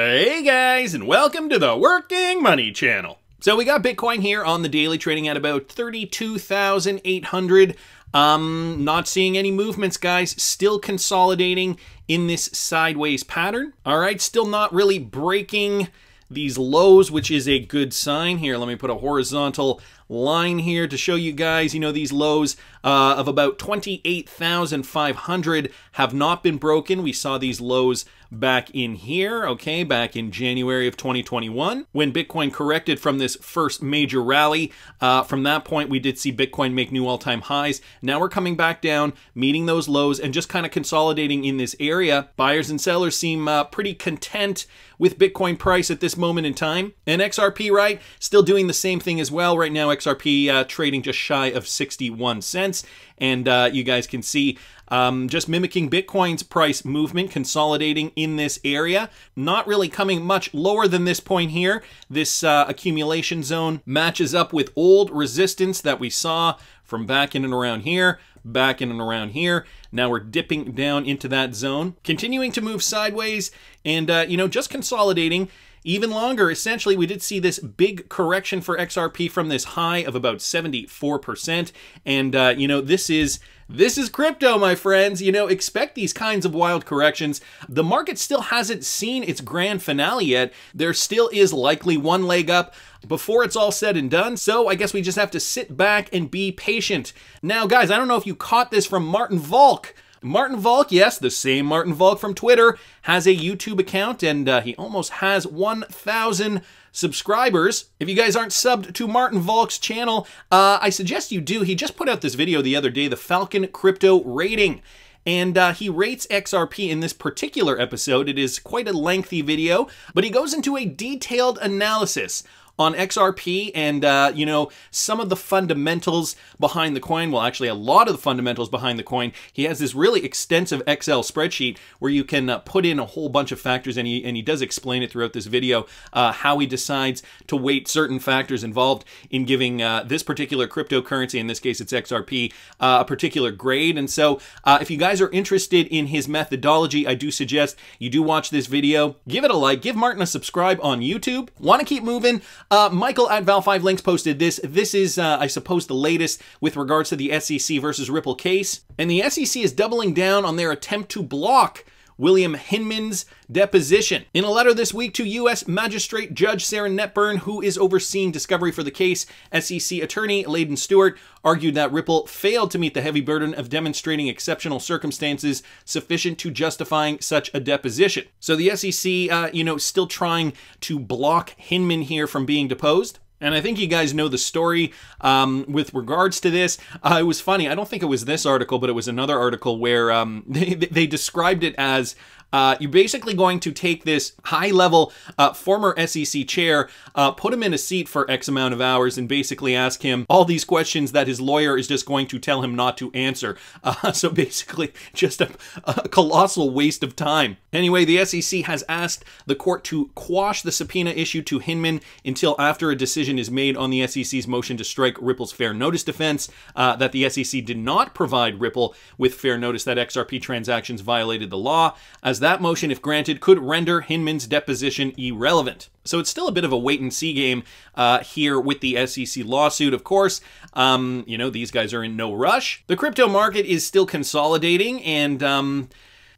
Hey guys, and welcome to the Working Money Channel. So we got Bitcoin here on the daily trading at about 32,800. Um, not seeing any movements, guys. Still consolidating in this sideways pattern. All right, still not really breaking these lows, which is a good sign here. Let me put a horizontal line here to show you guys, you know, these lows uh, of about 28,500 have not been broken. We saw these lows back in here, okay, back in January of 2021, when Bitcoin corrected from this first major rally. Uh, from that point, we did see Bitcoin make new all-time highs. Now we're coming back down, meeting those lows, and just kind of consolidating in this area. Buyers and sellers seem uh, pretty content with Bitcoin price at this moment in time. And XRP, right, still doing the same thing as well. Right now, XRP uh, trading just shy of 61 cents. And uh, you guys can see um, just mimicking Bitcoin's price movement, consolidating in this area, not really coming much lower than this point here. This uh, accumulation zone matches up with old resistance that we saw from back in and around here, back in and around here. Now we're dipping down into that zone, continuing to move sideways and, uh, you know, just consolidating even longer. Essentially, we did see this big correction for XRP from this high of about 74%. And, uh, you know, this is. This is crypto, my friends. You know, expect these kinds of wild corrections. The market still hasn't seen its grand finale yet. There still is likely one leg up before it's all said and done. So I guess we just have to sit back and be patient. Now, guys, I don't know if you caught this from Martin Volk. Martin Volk, yes, the same Martin Volk from Twitter, has a YouTube account and uh, he almost has 1,000 subscribers. If you guys aren't subbed to Martin Volk's channel, uh, I suggest you do. He just put out this video the other day, the Falcon Crypto Rating and uh, he rates XRP in this particular episode. It is quite a lengthy video, but he goes into a detailed analysis on XRP and, uh, you know, some of the fundamentals behind the coin. Well, actually, a lot of the fundamentals behind the coin. He has this really extensive Excel spreadsheet where you can uh, put in a whole bunch of factors, and he, and he does explain it throughout this video uh, how he decides to weight certain factors involved in giving uh, this particular cryptocurrency, in this case it's XRP, uh, a particular grade. And so uh, if you guys are interested in his methodology, I do suggest you do watch this video. Give it a like. Give Martin a subscribe on YouTube. Want to keep moving? Uh, Michael at Val5 Links posted this. This is, uh, I suppose, the latest with regards to the SEC versus Ripple case. And the SEC is doubling down on their attempt to block William Hinman's deposition. In a letter this week to U.S. Magistrate Judge Sarah Netburn, who is overseeing discovery for the case, SEC attorney Layden Stewart argued that Ripple failed to meet the heavy burden of demonstrating exceptional circumstances sufficient to justifying such a deposition. So the SEC, uh, you know, still trying to block Hinman here from being deposed. And I think you guys know the story um, with regards to this. Uh, it was funny. I don't think it was this article, but it was another article where um, they, they described it as uh, you're basically going to take this high level uh, former SEC chair, uh, put him in a seat for X amount of hours, and basically ask him all these questions that his lawyer is just going to tell him not to answer. Uh, so basically, just a, a, colossal waste of time. Anyway, the SEC has asked the court to quash the subpoena issue to Hinman until after a decision decision is made on the SEC's motion to strike Ripple's fair notice defense uh, that the SEC did not provide Ripple with fair notice that XRP transactions violated the law, as that motion, if granted, could render Hinman's deposition irrelevant. So it's still a bit of a wait and see game uh, here with the SEC lawsuit, of course. Um, you know, these guys are in no rush. The crypto market is still consolidating, and um,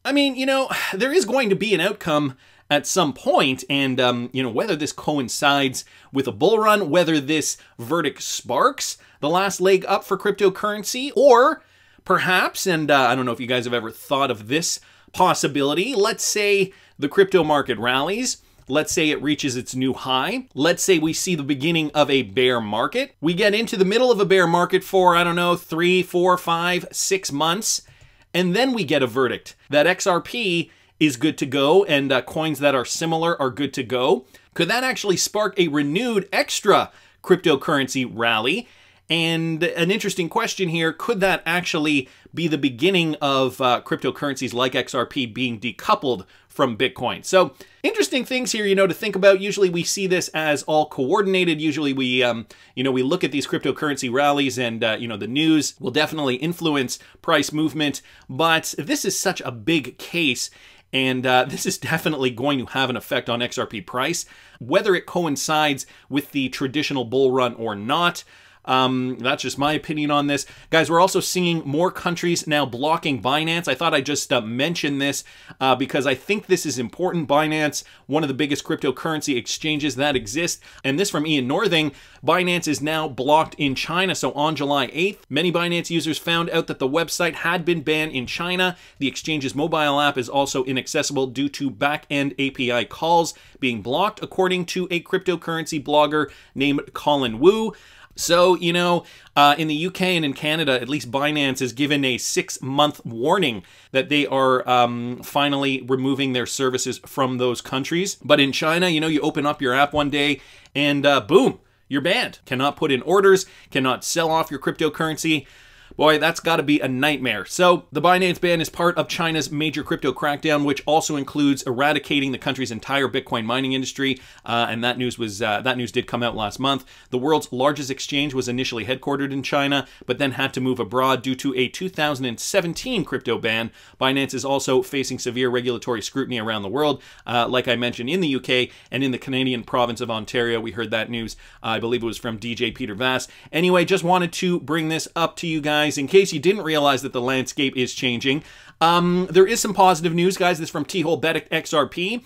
I mean, you know, there is going to be an outcome at some point, and um, you know whether this coincides with a bull run, whether this verdict sparks the last leg up for cryptocurrency, or perhaps, and uh, I don't know if you guys have ever thought of this possibility. Let's say the crypto market rallies. Let's say it reaches its new high. Let's say we see the beginning of a bear market. We get into the middle of a bear market for, I don't know, three, four, five, six months. And then we get a verdict that XRP is good to go and uh, coins that are similar are good to go. Could that actually spark a renewed extra cryptocurrency rally? And an interesting question here could that actually be the beginning of uh, cryptocurrencies like XRP being decoupled from Bitcoin? So, interesting things here, you know, to think about. Usually we see this as all coordinated. Usually we, um, you know, we look at these cryptocurrency rallies and, uh, you know, the news will definitely influence price movement. But this is such a big case. And uh, this is definitely going to have an effect on XRP price. Whether it coincides with the traditional bull run or not, um, that's just my opinion on this. Guys, we're also seeing more countries now blocking Binance. I thought I'd just uh, mention this uh, because I think this is important. Binance, one of the biggest cryptocurrency exchanges that exist. And this from Ian Northing, Binance is now blocked in China. So on July 8th, many Binance users found out that the website had been banned in China. The exchange's mobile app is also inaccessible due to back-end API calls being blocked, according to a cryptocurrency blogger named Colin Wu. So, you know, uh, in the UK and in Canada, at least Binance is given a six month warning that they are um, finally removing their services from those countries. But in China, you know, you open up your app one day and uh, boom, you're banned. Cannot put in orders, cannot sell off your cryptocurrency. Boy, that's got to be a nightmare. So, the Binance ban is part of China's major crypto crackdown, which also includes eradicating the country's entire Bitcoin mining industry. Uh, and that news was uh, that news did come out last month. The world's largest exchange was initially headquartered in China, but then had to move abroad due to a 2017 crypto ban. Binance is also facing severe regulatory scrutiny around the world. Uh, like I mentioned, in the UK and in the Canadian province of Ontario, we heard that news. I believe it was from DJ Peter Vass. Anyway, just wanted to bring this up to you guys guys, in case you didn't realize that the landscape is changing, um, there is some positive news, guys. This from T-Hole XRP.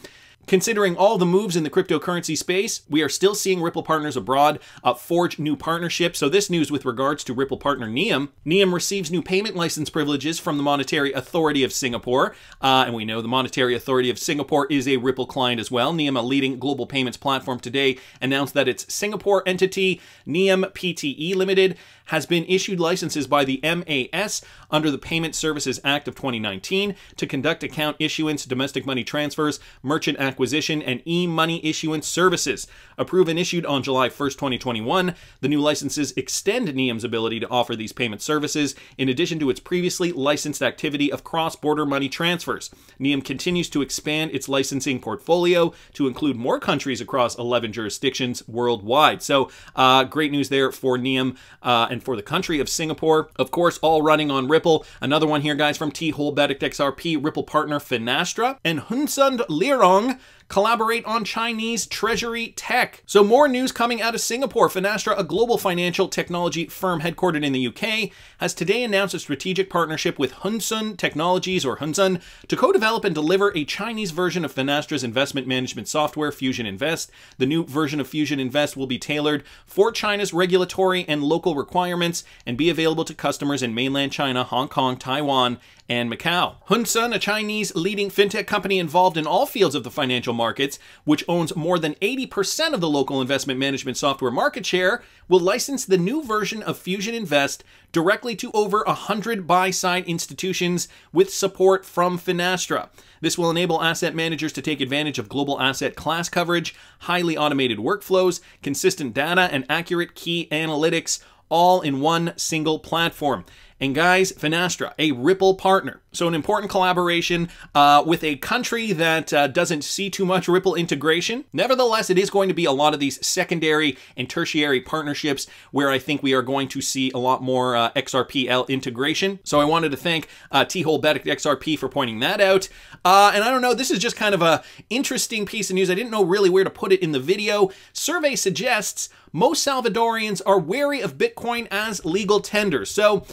Considering all the moves in the cryptocurrency space, we are still seeing Ripple partners abroad uh, forge new partnerships. So, this news with regards to Ripple partner Neum. Neum receives new payment license privileges from the Monetary Authority of Singapore. Uh, and we know the Monetary Authority of Singapore is a Ripple client as well. Neum, a leading global payments platform today, announced that its Singapore entity, Neum PTE Limited, has been issued licenses by the MAS under the Payment Services Act of 2019 to conduct account issuance, domestic money transfers, merchant acquisition, and e money issuance services. Approved and issued on July 1st, 2021, the new licenses extend NEOM's ability to offer these payment services in addition to its previously licensed activity of cross border money transfers. NEOM continues to expand its licensing portfolio to include more countries across 11 jurisdictions worldwide. So, uh, great news there for NEOM. Uh, and for the country of Singapore. Of course, all running on Ripple. Another one here, guys, from T Holbetic XRP, Ripple partner Finastra, and Hunsund Lirong collaborate on Chinese treasury tech. So more news coming out of Singapore. Finastra, a global financial technology firm headquartered in the UK, has today announced a strategic partnership with Hunsun Technologies or Hunsun to co-develop and deliver a Chinese version of Finastra's investment management software Fusion Invest. The new version of Fusion Invest will be tailored for China's regulatory and local requirements and be available to customers in mainland China, Hong Kong, Taiwan, and Macau. Sun, a Chinese leading fintech company involved in all fields of the financial markets, which owns more than 80% of the local investment management software market share, will license the new version of Fusion Invest directly to over 100 buy side institutions with support from Finastra. This will enable asset managers to take advantage of global asset class coverage, highly automated workflows, consistent data, and accurate key analytics all in one single platform and guys, Finastra, a Ripple partner. So an important collaboration uh, with a country that uh, doesn't see too much Ripple integration. Nevertheless, it is going to be a lot of these secondary and tertiary partnerships where I think we are going to see a lot more uh, XRPL integration. So I wanted to thank uh, T-Hole Bet XRP for pointing that out. Uh, and I don't know, this is just kind of a interesting piece of news. I didn't know really where to put it in the video. Survey suggests most Salvadorians are wary of Bitcoin as legal tender. So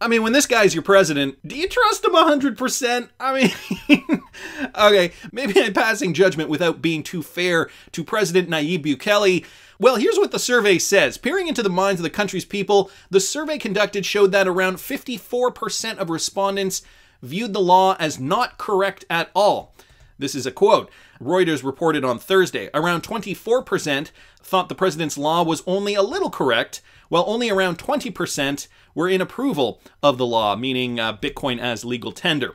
I mean, when this guy's your president, do you trust him 100%? I mean, okay, maybe I'm passing judgment without being too fair to President Nayib Bukele. Well, here's what the survey says. Peering into the minds of the country's people, the survey conducted showed that around 54% of respondents viewed the law as not correct at all. This is a quote. Reuters reported on Thursday around 24% thought the president's law was only a little correct, while only around 20% were in approval of the law, meaning uh, Bitcoin as legal tender.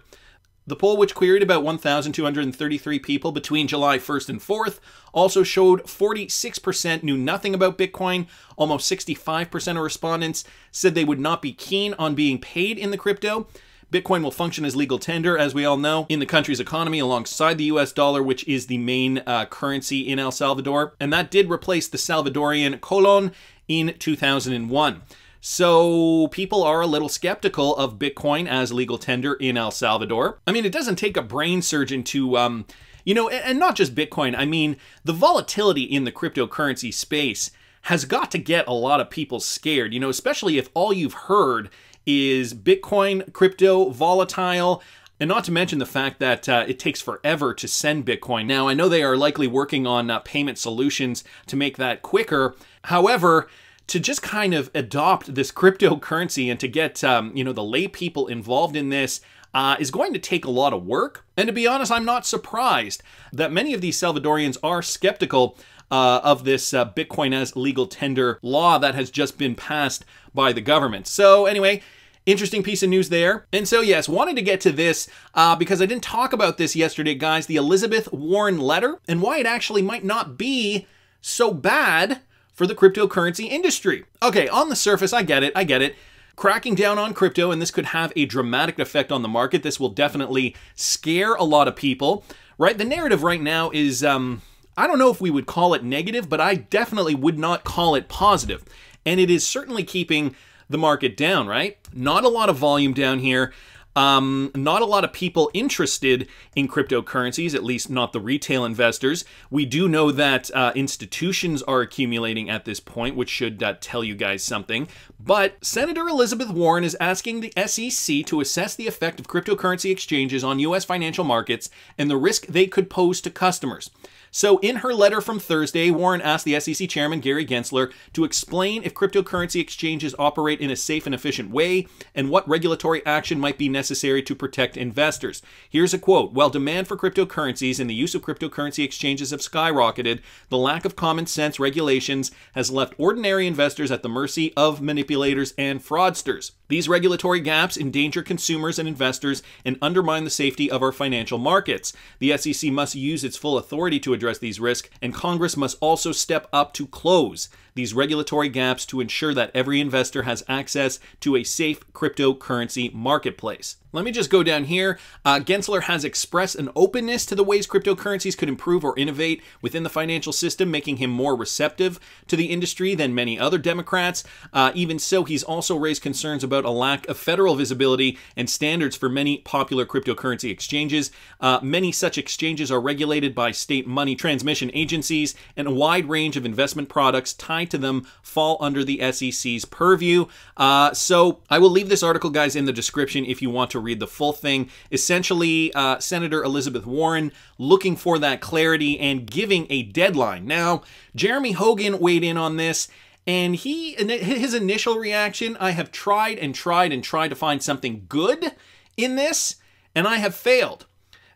The poll, which queried about 1,233 people between July 1st and 4th, also showed 46% knew nothing about Bitcoin. Almost 65% of respondents said they would not be keen on being paid in the crypto. Bitcoin will function as legal tender, as we all know, in the country's economy alongside the US dollar, which is the main uh, currency in El Salvador. And that did replace the Salvadorian colon in 2001. So people are a little skeptical of Bitcoin as legal tender in El Salvador. I mean, it doesn't take a brain surgeon to, um, you know, and not just Bitcoin. I mean, the volatility in the cryptocurrency space has got to get a lot of people scared, you know, especially if all you've heard is Bitcoin, crypto, volatile. And not to mention the fact that uh, it takes forever to send Bitcoin. Now, I know they are likely working on uh, payment solutions to make that quicker. However, to just kind of adopt this cryptocurrency and to get um, you know the lay people involved in this uh, is going to take a lot of work. And to be honest, I'm not surprised that many of these Salvadorians are skeptical uh, of this uh, Bitcoin as legal tender law that has just been passed by the government. So, anyway, Interesting piece of news there. And so, yes, wanted to get to this uh, because I didn't talk about this yesterday, guys the Elizabeth Warren letter and why it actually might not be so bad for the cryptocurrency industry. Okay, on the surface, I get it, I get it. Cracking down on crypto, and this could have a dramatic effect on the market. This will definitely scare a lot of people, right? The narrative right now is, um, I don't know if we would call it negative, but I definitely would not call it positive. And it is certainly keeping the market down, right? Not a lot of volume down here. Um, not a lot of people interested in cryptocurrencies, at least not the retail investors. We do know that uh, institutions are accumulating at this point, which should uh, tell you guys something. But Senator Elizabeth Warren is asking the SEC to assess the effect of cryptocurrency exchanges on U.S. financial markets and the risk they could pose to customers. So, in her letter from Thursday, Warren asked the SEC chairman, Gary Gensler, to explain if cryptocurrency exchanges operate in a safe and efficient way and what regulatory action might be necessary to protect investors. Here's a quote While demand for cryptocurrencies and the use of cryptocurrency exchanges have skyrocketed, the lack of common sense regulations has left ordinary investors at the mercy of manipulators and fraudsters. These regulatory gaps endanger consumers and investors and undermine the safety of our financial markets. The SEC must use its full authority to address these risks, and Congress must also step up to close these regulatory gaps to ensure that every investor has access to a safe cryptocurrency marketplace. Let me just go down here. Uh, Gensler has expressed an openness to the ways cryptocurrencies could improve or innovate within the financial system, making him more receptive to the industry than many other Democrats. Uh, even so, he's also raised concerns about a lack of federal visibility and standards for many popular cryptocurrency exchanges. Uh, many such exchanges are regulated by state money transmission agencies and a wide range of investment products tied assigned to them fall under the SEC's purview. Uh, so I will leave this article, guys, in the description if you want to read the full thing. Essentially, uh, Senator Elizabeth Warren looking for that clarity and giving a deadline. Now, Jeremy Hogan weighed in on this. And he, his initial reaction, I have tried and tried and tried to find something good in this, and I have failed.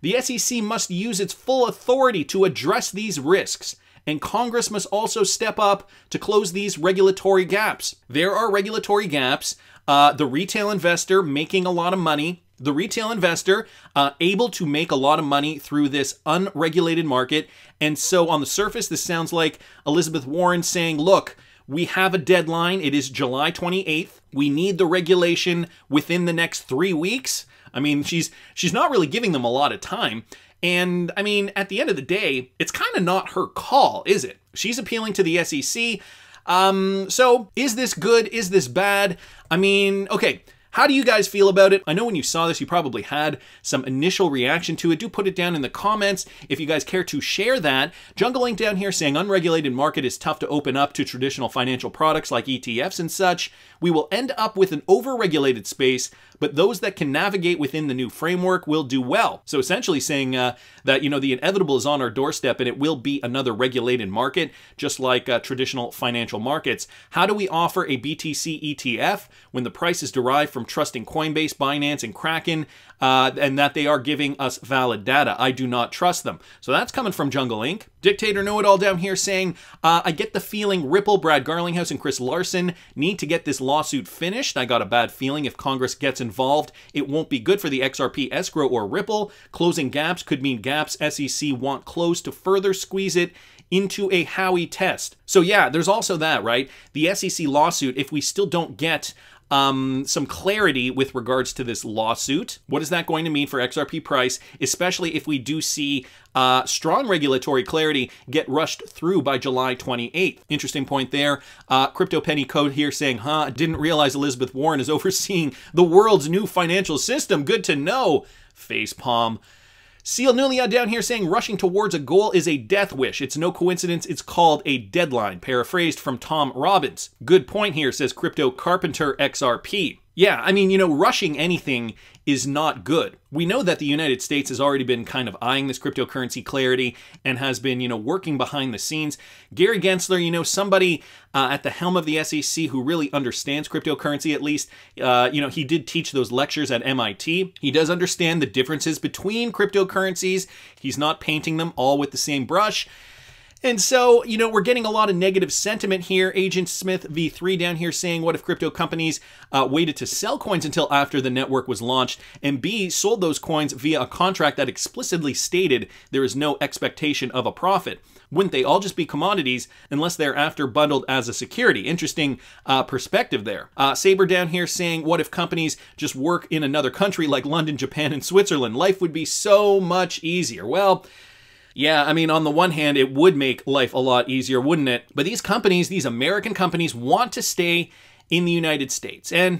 The SEC must use its full authority to address these risks and Congress must also step up to close these regulatory gaps. There are regulatory gaps. Uh, the retail investor making a lot of money, the retail investor uh, able to make a lot of money through this unregulated market. And so on the surface, this sounds like Elizabeth Warren saying, look, we have a deadline. It is July 28th. We need the regulation within the next three weeks. I mean, she's she's not really giving them a lot of time. And I mean, at the end of the day, it's kind of not her call, is it? She's appealing to the SEC. Um, so is this good? Is this bad? I mean, okay, how do you guys feel about it? I know when you saw this, you probably had some initial reaction to it. Do put it down in the comments if you guys care to share that. Jungle Link down here saying unregulated market is tough to open up to traditional financial products like ETFs and such. We will end up with an overregulated space, but those that can navigate within the new framework will do well. So essentially saying uh, that, you know, the inevitable is on our doorstep and it will be another regulated market, just like uh, traditional financial markets. How do we offer a BTC ETF when the price is derived from trusting Coinbase, Binance, and Kraken, uh, and that they are giving us valid data. I do not trust them. So that's coming from Jungle Inc. Dictator Know It All down here saying, uh, I get the feeling Ripple, Brad Garlinghouse, and Chris Larson need to get this lawsuit finished. I got a bad feeling if Congress gets involved, it won't be good for the XRP escrow or Ripple. Closing gaps could mean gaps SEC want closed to further squeeze it into a Howey test. So yeah, there's also that, right? The SEC lawsuit, if we still don't get um, some clarity with regards to this lawsuit. What is that going to mean for XRP price, especially if we do see uh, strong regulatory clarity get rushed through by July 28th? Interesting point there. Uh, Crypto Penny Code here saying, huh, didn't realize Elizabeth Warren is overseeing the world's new financial system. Good to know. Facepalm. Seal Nulia down here saying rushing towards a goal is a death wish. It's no coincidence it's called a deadline, paraphrased from Tom Robbins. Good point here, says Crypto Carpenter XRP. Yeah, I mean, you know, rushing anything is not good. We know that the United States has already been kind of eyeing this cryptocurrency clarity and has been, you know, working behind the scenes. Gary Gensler, you know, somebody uh, at the helm of the SEC who really understands cryptocurrency at least, uh, you know, he did teach those lectures at MIT. He does understand the differences between cryptocurrencies. He's not painting them all with the same brush. And so, you know, we're getting a lot of negative sentiment here. Agent Smith V3 down here saying, what if crypto companies uh, waited to sell coins until after the network was launched and B sold those coins via a contract that explicitly stated there is no expectation of a profit? Wouldn't they all just be commodities unless they're after bundled as a security? Interesting uh, perspective there. Uh, Saber down here saying, what if companies just work in another country like London, Japan, and Switzerland? Life would be so much easier. Well, yeah, I mean, on the one hand, it would make life a lot easier, wouldn't it? But these companies, these American companies, want to stay in the United States. And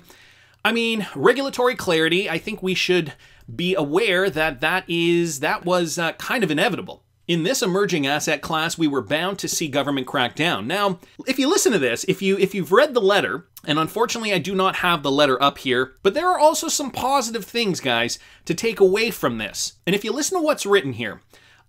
I mean, regulatory clarity, I think we should be aware that that is that was uh, kind of inevitable. In this emerging asset class, we were bound to see government crack down. Now, if you listen to this, if you if you've read the letter, and unfortunately I do not have the letter up here, but there are also some positive things, guys, to take away from this. And if you listen to what's written here,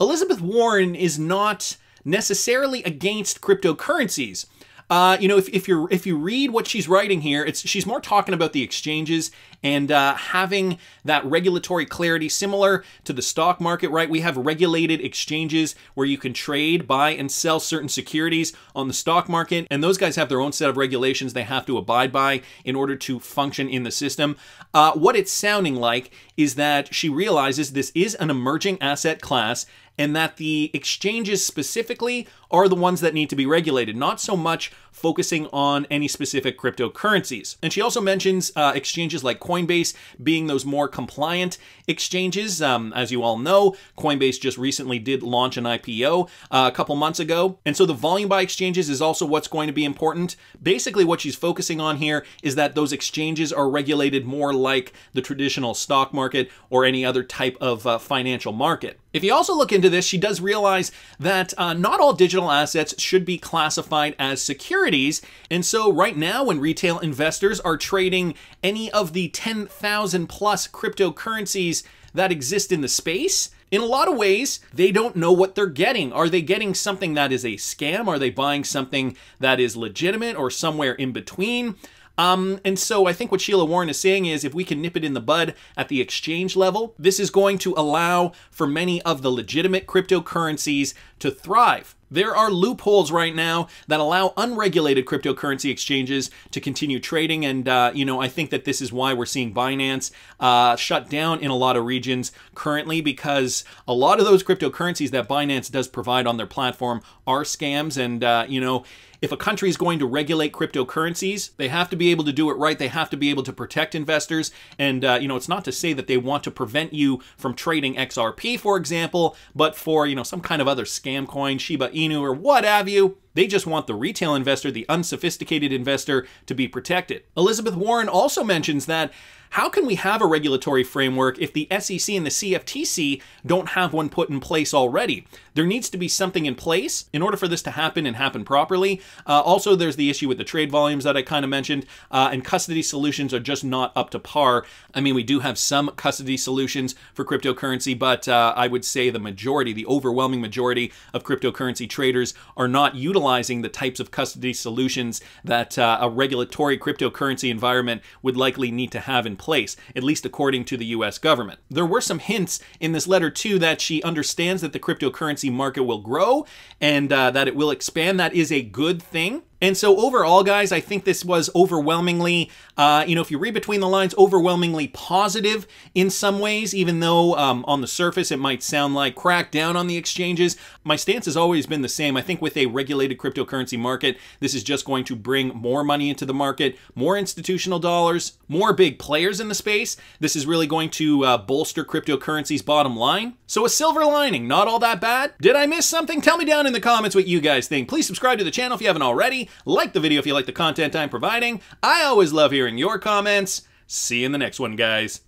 Elizabeth Warren is not necessarily against cryptocurrencies. Uh, you know, if, if you if you read what she's writing here, it's she's more talking about the exchanges and uh, having that regulatory clarity similar to the stock market, right? We have regulated exchanges where you can trade, buy, and sell certain securities on the stock market. And those guys have their own set of regulations they have to abide by in order to function in the system. Uh, what it's sounding like is that she realizes this is an emerging asset class and that the exchanges specifically are the ones that need to be regulated, not so much focusing on any specific cryptocurrencies. And she also mentions uh, exchanges like Coinbase being those more compliant exchanges. Um, as you all know, Coinbase just recently did launch an IPO uh, a couple months ago. And so the volume by exchanges is also what's going to be important. Basically, what she's focusing on here is that those exchanges are regulated more like the traditional stock market or any other type of uh, financial market. If you also look into this, she does realize that uh, not all digital assets should be classified as securities. And so, right now, when retail investors are trading any of the 10,000 plus cryptocurrencies that exist in the space, in a lot of ways, they don't know what they're getting. Are they getting something that is a scam? Are they buying something that is legitimate or somewhere in between? Um, and so I think what Sheila Warren is saying is if we can nip it in the bud at the exchange level, this is going to allow for many of the legitimate cryptocurrencies to thrive. There are loopholes right now that allow unregulated cryptocurrency exchanges to continue trading, and uh, you know I think that this is why we're seeing Binance uh, shut down in a lot of regions currently because a lot of those cryptocurrencies that Binance does provide on their platform are scams, and uh, you know if a country is going to regulate cryptocurrencies, they have to be able to do it right. They have to be able to protect investors. And, uh, you know, it's not to say that they want to prevent you from trading XRP, for example, but for, you know, some kind of other scam coin, Shiba Inu or what have you. They just want the retail investor, the unsophisticated investor, to be protected. Elizabeth Warren also mentions that how can we have a regulatory framework if the SEC and the CFTC don't have one put in place already? There needs to be something in place in order for this to happen and happen properly. Uh, also, there's the issue with the trade volumes that I kind of mentioned, uh, and custody solutions are just not up to par. I mean, we do have some custody solutions for cryptocurrency, but uh, I would say the majority, the overwhelming majority of cryptocurrency traders are not utilizing the types of custody solutions that uh, a regulatory cryptocurrency environment would likely need to have in place, at least according to the US government. There were some hints in this letter, too, that she understands that the cryptocurrency market will grow and uh, that it will expand. That is a good thing. And so overall, guys, I think this was overwhelmingly, uh, you know, if you read between the lines, overwhelmingly positive in some ways, even though um, on the surface it might sound like crack down on the exchanges. My stance has always been the same. I think with a regulated cryptocurrency market, this is just going to bring more money into the market, more institutional dollars, more big players in the space. This is really going to uh, bolster cryptocurrency's bottom line. So a silver lining, not all that bad. Did I miss something? Tell me down in the comments what you guys think. Please subscribe to the channel if you haven't already like the video if you like the content I'm providing. I always love hearing your comments. See you in the next one, guys.